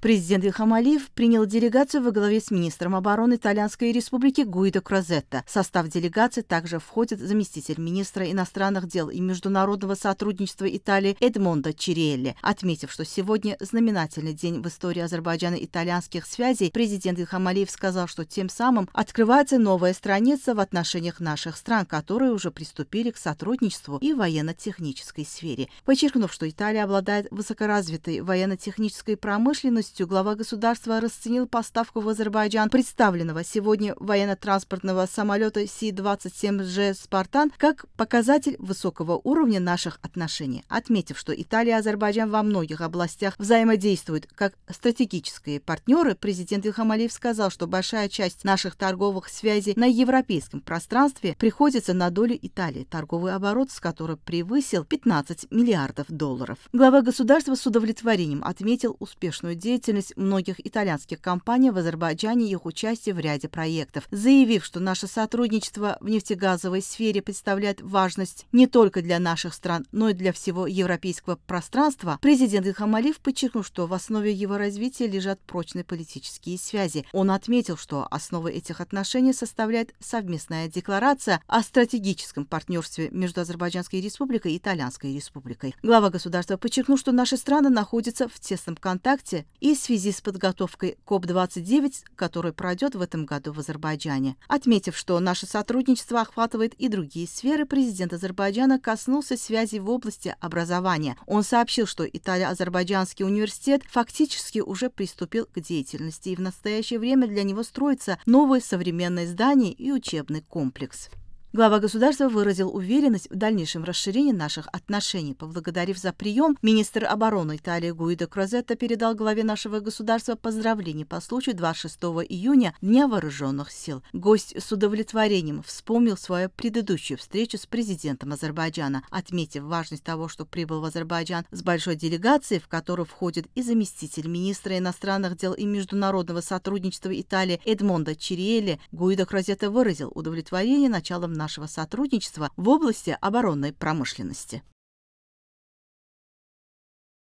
Президент Вихамалиев принял делегацию во главе с министром обороны Итальянской республики Гуидо Крозетто. В состав делегации также входит заместитель министра иностранных дел и международного сотрудничества Италии Эдмондо Чириэлли. Отметив, что сегодня знаменательный день в истории Азербайджана итальянских связей, президент Вихамалиев сказал, что тем самым открывается новая страница в отношениях наших стран, которые уже приступили к сотрудничеству и военно-технической сфере. Подчеркнув, что Италия обладает высокоразвитой военно-технической промышленностью, полностью глава государства расценил поставку в Азербайджан представленного сегодня военно-транспортного самолета Си-27Ж «Спартан» как показатель высокого уровня наших отношений, отметив, что Италия и Азербайджан во многих областях взаимодействуют как стратегические партнеры, президент Ильхам Алиев сказал, что большая часть наших торговых связей на европейском пространстве приходится на долю Италии, торговый оборот с которой превысил 15 миллиардов долларов. Глава государства с удовлетворением отметил успешную деятельность деятельность многих итальянских компаний в Азербайджане и их участие в ряде проектов, заявив, что наше сотрудничество в нефтегазовой сфере представляет важность не только для наших стран, но и для всего европейского пространства, президент Хамалиев подчеркнул, что в основе его развития лежат прочные политические связи. Он отметил, что основой этих отношений составляет совместная декларация о стратегическом партнерстве между Азербайджанской республикой и Итальянской республикой. Глава государства подчеркнул, что наши страны находятся в тесном контакте и и в связи с подготовкой КОП-29, который пройдет в этом году в Азербайджане. Отметив, что наше сотрудничество охватывает и другие сферы, президент Азербайджана коснулся связи в области образования. Он сообщил, что Италия-Азербайджанский университет фактически уже приступил к деятельности, и в настоящее время для него строится новое современное здание и учебный комплекс. Глава государства выразил уверенность в дальнейшем расширении наших отношений. Поблагодарив за прием, министр обороны Италии Гуидо Крозетто передал главе нашего государства поздравления по случаю 26 июня Дня вооруженных сил. Гость с удовлетворением вспомнил свою предыдущую встречу с президентом Азербайджана, отметив важность того, что прибыл в Азербайджан с большой делегацией, в которую входит и заместитель министра иностранных дел и международного сотрудничества Италии Эдмонда Чириэли. Гуидо Крозетто выразил удовлетворение началом нашего нашего сотрудничества в области оборонной промышленности.